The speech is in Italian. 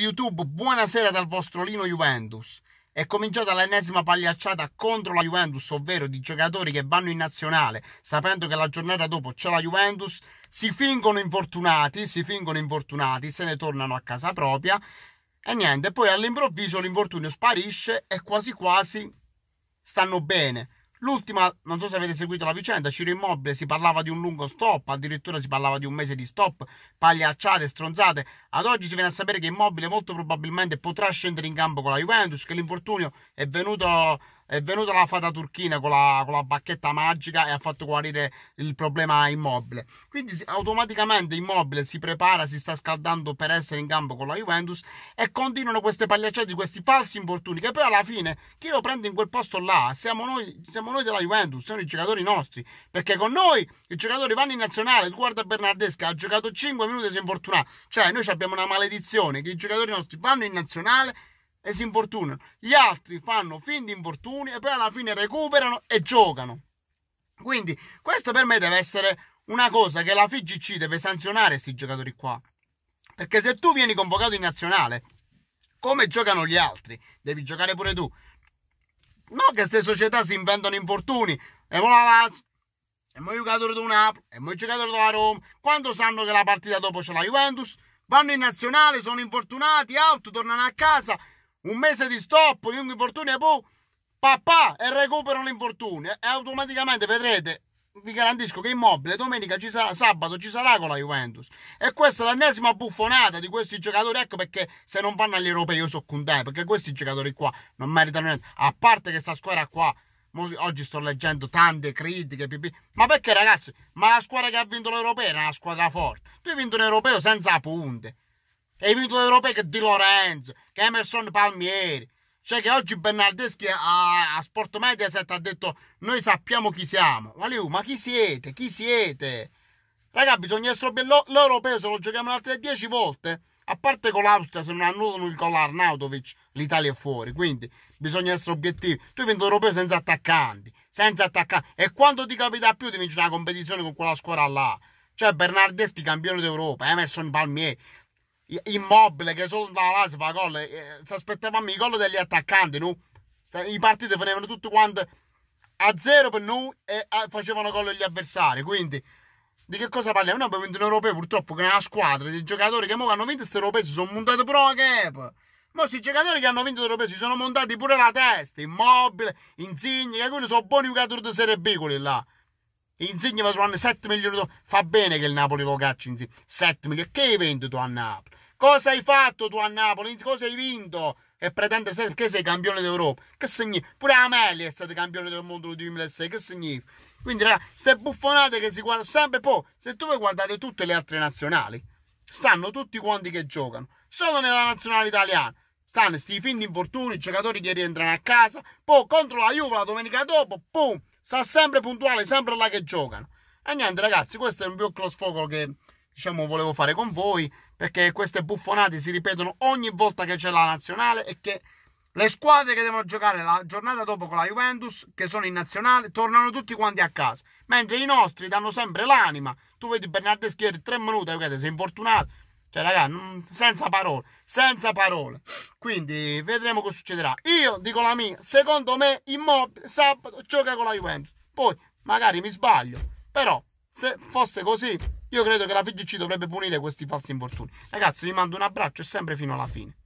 di YouTube, buonasera dal vostro Lino Juventus. È cominciata l'ennesima pagliacciata contro la Juventus, ovvero di giocatori che vanno in nazionale sapendo che la giornata dopo c'è la Juventus, si fingono infortunati, si fingono infortunati, se ne tornano a casa propria e niente, poi all'improvviso l'infortunio sparisce e quasi quasi stanno bene. L'ultima, non so se avete seguito la vicenda, Ciro Immobile si parlava di un lungo stop, addirittura si parlava di un mese di stop, pagliacciate, stronzate. Ad oggi si viene a sapere che Immobile molto probabilmente potrà scendere in campo con la Juventus, che l'infortunio è venuto è venuta la fata turchina con la, con la bacchetta magica e ha fatto guarire il problema immobile. Quindi automaticamente immobile si prepara, si sta scaldando per essere in campo con la Juventus e continuano queste pagliacciate di questi falsi infortuni che poi alla fine chi lo prende in quel posto là siamo noi, siamo noi della Juventus, sono i giocatori nostri, perché con noi i giocatori vanno in nazionale, tu guarda Bernardesca, ha giocato 5 minuti e si è infortunato, cioè noi abbiamo una maledizione che i giocatori nostri vanno in nazionale e si infortunano. Gli altri fanno fin di infortuni e poi alla fine recuperano e giocano. Quindi questo per me deve essere una cosa che la FIGC deve sanzionare questi giocatori qua. Perché se tu vieni convocato in nazionale, come giocano gli altri, devi giocare pure tu. No che queste società si inventano infortuni. E mo la Lazio, e mo il giocatore di Napoli, e mo il giocatore della Roma. Quando sanno che la partita dopo c'è la Juventus, vanno in nazionale, sono infortunati, out, tornano a casa un mese di stop di un infortunio e poi boh, papà e recuperano l'infortunio e automaticamente vedrete vi garantisco che Immobile domenica ci sarà, sabato ci sarà con la Juventus e questa è l'ennesima buffonata di questi giocatori ecco perché se non vanno agli europei io so con te perché questi giocatori qua non meritano niente a parte che sta squadra qua oggi sto leggendo tante critiche pipì. ma perché ragazzi ma la squadra che ha vinto l'europeo era una squadra forte tu hai vinto un europeo senza punte e i Evito europei che Di Lorenzo, che Emerson Palmieri. Cioè che oggi Bernardeschi a, a Sport Mediaset ha detto noi sappiamo chi siamo. Ma lui, ma chi siete? Chi siete? Raga, bisogna estropiare l'europeo se lo giochiamo altre 10 volte. A parte con l'Austria, se non annullano con l'Arnautovic, l'Italia è fuori. Quindi bisogna essere obiettivi. Tu vinci l'europeo senza attaccanti, senza attaccanti. E quando ti capita più di vincere una competizione con quella squadra là? Cioè Bernardeschi campione d'Europa, Emerson Palmieri, immobile che solo dalla là si fa gol. Eh, si aspettavamo i gol degli attaccanti, no? I partiti venivano tutte quante a zero per noi e a, eh, facevano gol gli avversari. Quindi di che cosa parliamo? Noi abbiamo vinto un europeo purtroppo che è una squadra di giocatori che hanno vinto questo europeo si sono montati pure la cap. Ma questi giocatori che hanno vinto l'europeo si sono montati pure la testa, immobile, insigne, che quelli sono buoni giocatori di Serie B quelli là. Insigne va trovando 7 milioni di Fa bene che il Napoli lo caccia Insigne. 7 milioni. Che hai vinto tu a Napoli? Cosa hai fatto tu a Napoli? Cosa hai vinto? E pretendere sempre che sei campione d'Europa. Che significa? Pure Amelia è stato campione del mondo nel 2006. Che significa? Quindi, ragazzi, queste buffonate che si guardano sempre. Poi, se tu voi guardate tutte le altre nazionali, stanno tutti quanti che giocano. Solo nella nazionale italiana stanno questi finti infortuni, i giocatori che rientrano a casa, poi contro la Juve la domenica dopo, pum, sta sempre puntuale, sempre là che giocano. E niente ragazzi, questo è un piccolo sfogo che diciamo volevo fare con voi, perché queste buffonate si ripetono ogni volta che c'è la nazionale e che le squadre che devono giocare la giornata dopo con la Juventus, che sono in nazionale, tornano tutti quanti a casa. Mentre i nostri danno sempre l'anima. Tu vedi Bernardeschi ieri tre minuti, vedete, sei infortunato. Cioè, ragazzi, mm, senza parole, senza parole. Quindi vedremo cosa succederà. Io dico la mia, secondo me Immobile sabato gioca con la Juventus. Poi magari mi sbaglio, però se fosse così io credo che la FIGC dovrebbe punire questi falsi infortuni. Ragazzi, vi mando un abbraccio e sempre fino alla fine.